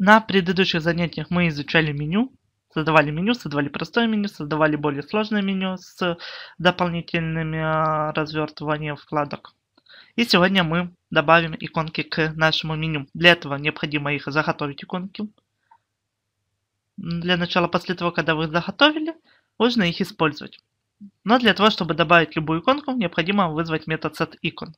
На предыдущих занятиях мы изучали меню, создавали меню, создавали простое меню, создавали более сложное меню с дополнительными а, развертываниями вкладок. И сегодня мы добавим иконки к нашему меню. Для этого необходимо их заготовить иконки. Для начала, после того, когда вы их заготовили, нужно их использовать. Но для того, чтобы добавить любую иконку, необходимо вызвать метод setIcon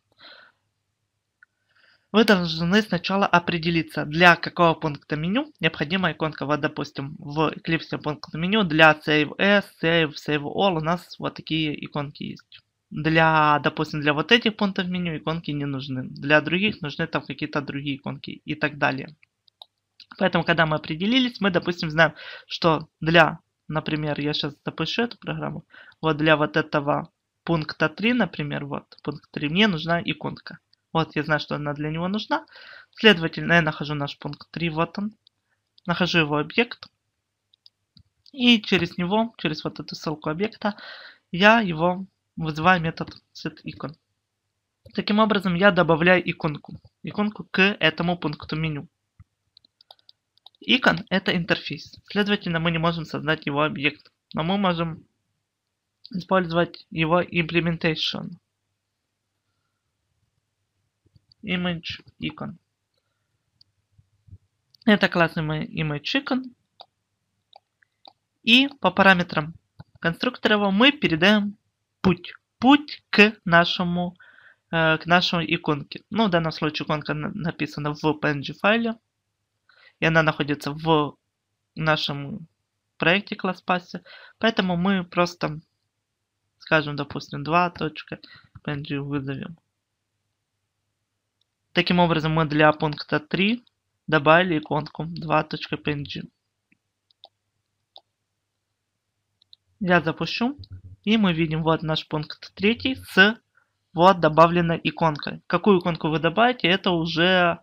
вы должны сначала определиться, для какого пункта меню необходима иконка. Вот, допустим, в Eclipse пункт меню для Save S, Save, Save All у нас вот такие иконки есть. Для, допустим, для вот этих пунктов меню иконки не нужны. Для других нужны там какие-то другие иконки и так далее. Поэтому, когда мы определились, мы, допустим, знаем, что для, например, я сейчас запущу эту программу, вот для вот этого пункта 3, например, вот пункт 3, мне нужна иконка. Вот, я знаю, что она для него нужна. Следовательно, я нахожу наш пункт 3, вот он. Нахожу его объект. И через него, через вот эту ссылку объекта, я его вызываю метод setIcon. Таким образом, я добавляю иконку. Иконку к этому пункту меню. Икон – это интерфейс. Следовательно, мы не можем создать его объект. Но мы можем использовать его implementation image icon. Это классный image icon. И по параметрам конструктора мы передаем путь. Путь к нашему э, к нашей иконке. Ну, в данном случае иконка написана в PNG файле. И она находится в нашем проекте ClassPass. Поэтому мы просто скажем, допустим, 2.png вызовем. Таким образом, мы для пункта 3 добавили иконку 2.png. Я запущу. И мы видим вот наш пункт 3 с вот добавленной иконкой. Какую иконку вы добавите, это уже,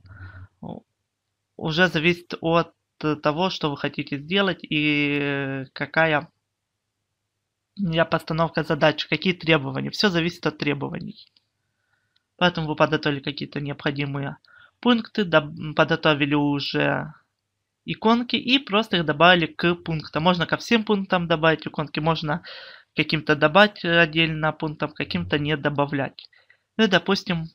уже зависит от того, что вы хотите сделать и какая я постановка задач, какие требования. Все зависит от требований. Поэтому вы подготовили какие-то необходимые пункты, подготовили уже иконки и просто их добавили к пунктам. Можно ко всем пунктам добавить иконки, можно каким-то добавить отдельно пунктам, каким-то не добавлять. Ну и допустим,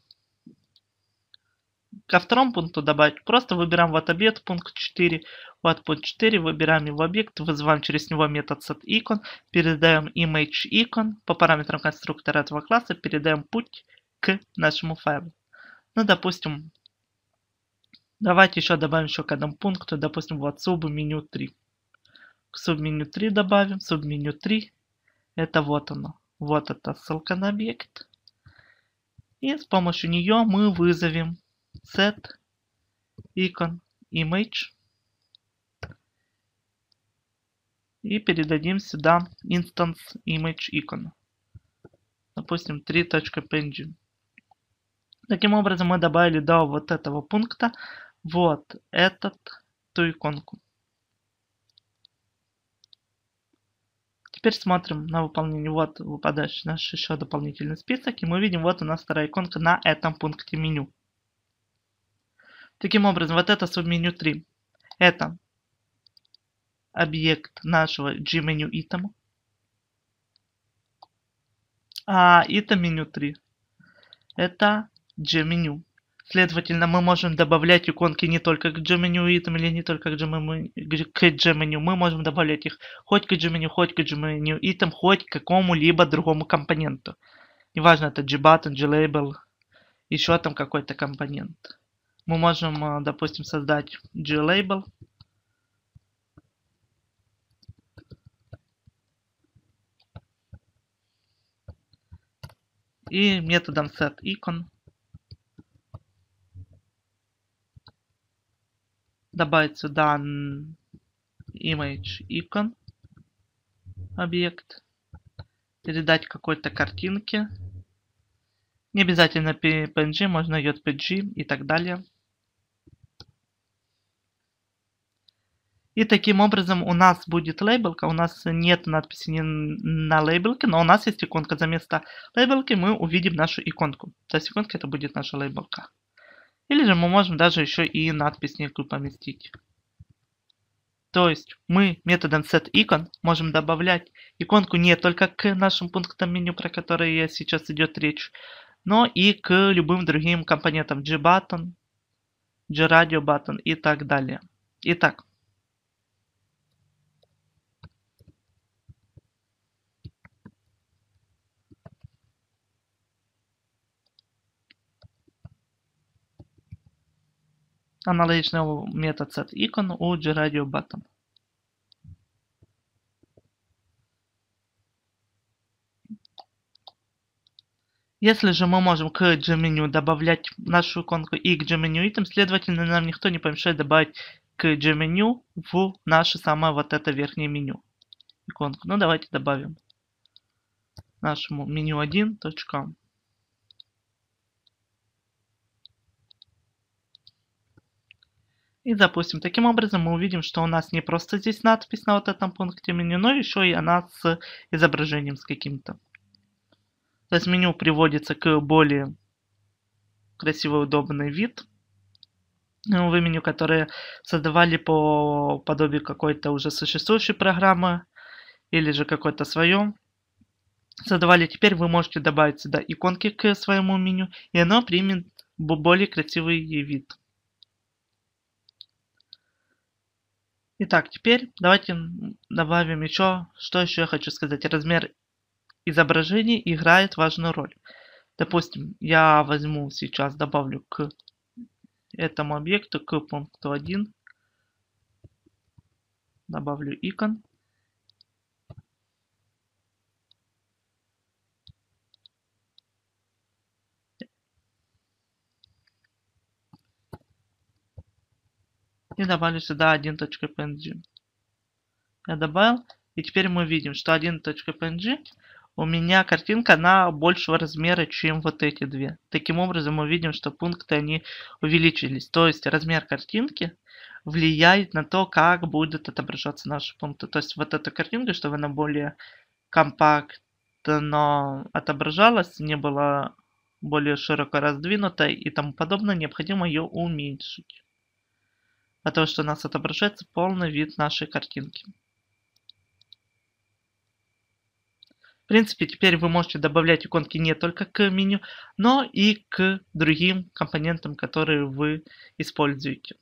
ко второму пункту добавить. Просто выбираем вот объект пункт 4. Вот пункт 4, выбираем его объект, вызываем через него метод setIcon, передаем image icon по параметрам конструктора этого класса, передаем путь к нашему файлу. Ну, допустим, давайте еще добавим еще к одному пункту, допустим, вот субменю 3. К субменю 3 добавим, субменю 3, это вот оно. Вот эта ссылка на объект. И с помощью нее мы вызовем set icon image. И передадим сюда instance image icon. Допустим, 3.png. Таким образом, мы добавили до вот этого пункта вот этот, ту иконку. Теперь смотрим на выполнение. Вот выпадающий наш еще дополнительный список. И мы видим, вот у нас вторая иконка на этом пункте меню. Таким образом, вот это субменю 3. Это объект нашего G-меню А item меню 3. Это gMenu. Следовательно, мы можем добавлять иконки не только к gMenu item или не только к gMenu, к Мы можем добавлять их хоть к gMenu, хоть к gMenu item, хоть к какому-либо другому компоненту. Неважно, это gbutton, glabel, еще там какой-то компонент. Мы можем, э, допустим, создать glabel. И методом setIcon добавить сюда image icon объект, передать какой-то картинке. Не обязательно PNG, можно JPG и так далее. И таким образом у нас будет лейблка, у нас нет надписи не на лейблке, но у нас есть иконка. За место лейблки мы увидим нашу иконку. за секундки это будет наша лейблка. Или же мы можем даже еще и надпись некую поместить. То есть мы методом setIcon можем добавлять иконку не только к нашим пунктам меню, про которые сейчас идет речь, но и к любым другим компонентам G-Button, G-Radio Button и так далее. Итак, Аналогічний метод setIcon у GRadio Если же мы можем к GMenu добавлять нашу иконку и к GMenu item, следовательно, нам никто не помешает добавить к GMenu в наше самое вот это верхнее меню. Иконку. Ну, давайте добавим нашему меню1.com. И запустим. Таким образом мы увидим, что у нас не просто здесь надпись на вот этом пункте меню, но еще и она с изображением с каким-то. То есть меню приводится к более красивый, удобный вид. Ну, вы меню, которое создавали по подобию какой-то уже существующей программы или же какой-то своем создавали. Теперь вы можете добавить сюда иконки к своему меню, и оно примет более красивый вид. Итак, теперь давайте добавим еще, что еще я хочу сказать. Размер изображений играет важную роль. Допустим, я возьму сейчас, добавлю к этому объекту, к пункту 1, добавлю икон. и добавлю сюда 1.png. Я добавил. И теперь мы видим, что 1.png у меня картинка на большего размера, чем вот эти две. Таким образом мы видим, что пункты они увеличились. То есть размер картинки влияет на то, как будут отображаться наши пункты. То есть вот эта картинка, чтобы она более компактно отображалась, не была более широко раздвинутой и тому подобное, необходимо ее уменьшить а то, что у нас отображается полный вид нашей картинки. В принципе, теперь вы можете добавлять иконки не только к меню, но и к другим компонентам, которые вы используете.